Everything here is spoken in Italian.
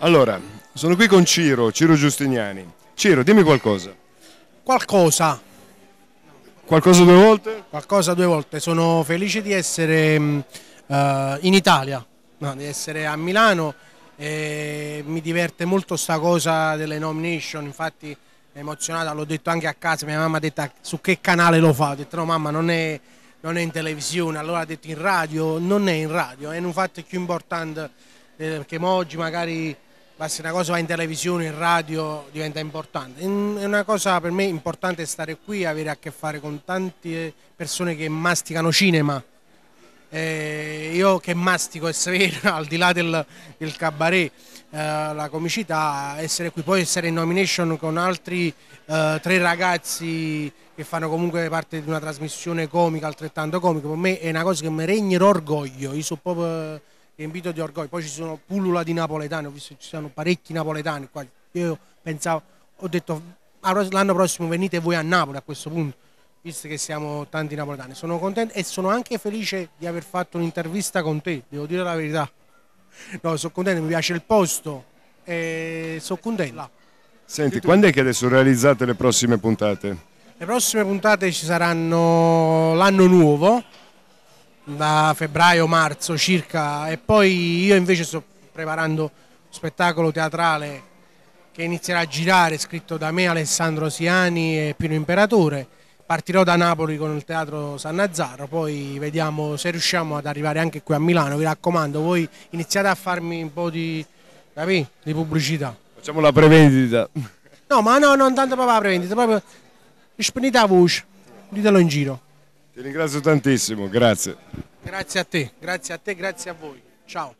Allora, sono qui con Ciro, Ciro Giustiniani. Ciro, dimmi qualcosa. Qualcosa. Qualcosa due volte? Qualcosa due volte. Sono felice di essere uh, in Italia, no, di essere a Milano. E mi diverte molto sta cosa delle nomination, infatti emozionata, l'ho detto anche a casa, mia mamma ha detto ah, su che canale lo fa, ho detto no mamma non è, non è in televisione, allora ha detto in radio, non è in radio, è un fatto più importante eh, perché oggi magari ma se una cosa va in televisione, in radio diventa importante. È una cosa per me importante stare qui, avere a che fare con tante persone che masticano cinema. Eh, io che mastico, essere vero, al di là del, del cabaret, eh, la comicità, essere qui, poi essere in nomination con altri eh, tre ragazzi che fanno comunque parte di una trasmissione comica, altrettanto comica, per me è una cosa che mi regna orgoglio. io sono proprio riempito di orgoglio. Poi ci sono pullula di napoletani, ho visto che ci sono parecchi napoletani qua. Io pensavo, ho detto ah, l'anno prossimo venite voi a Napoli a questo punto, visto che siamo tanti napoletani. Sono contento e sono anche felice di aver fatto un'intervista con te, devo dire la verità. No, sono contento, mi piace il posto e sono contento. Senti, quando è che adesso realizzate le prossime puntate? Le prossime puntate ci saranno l'anno nuovo, da febbraio-marzo circa e poi io invece sto preparando uno spettacolo teatrale che inizierà a girare, scritto da me Alessandro Siani e Pino Imperatore. Partirò da Napoli con il Teatro San Nazzaro, poi vediamo se riusciamo ad arrivare anche qui a Milano. Vi raccomando, voi iniziate a farmi un po' di, capì? di pubblicità. Facciamo la prevendita. No, ma no, non tanto proprio la prevendita, proprio disponete a voce, ditelo in giro. Ti ringrazio tantissimo, grazie. Grazie a te, grazie a te, grazie a voi. Ciao.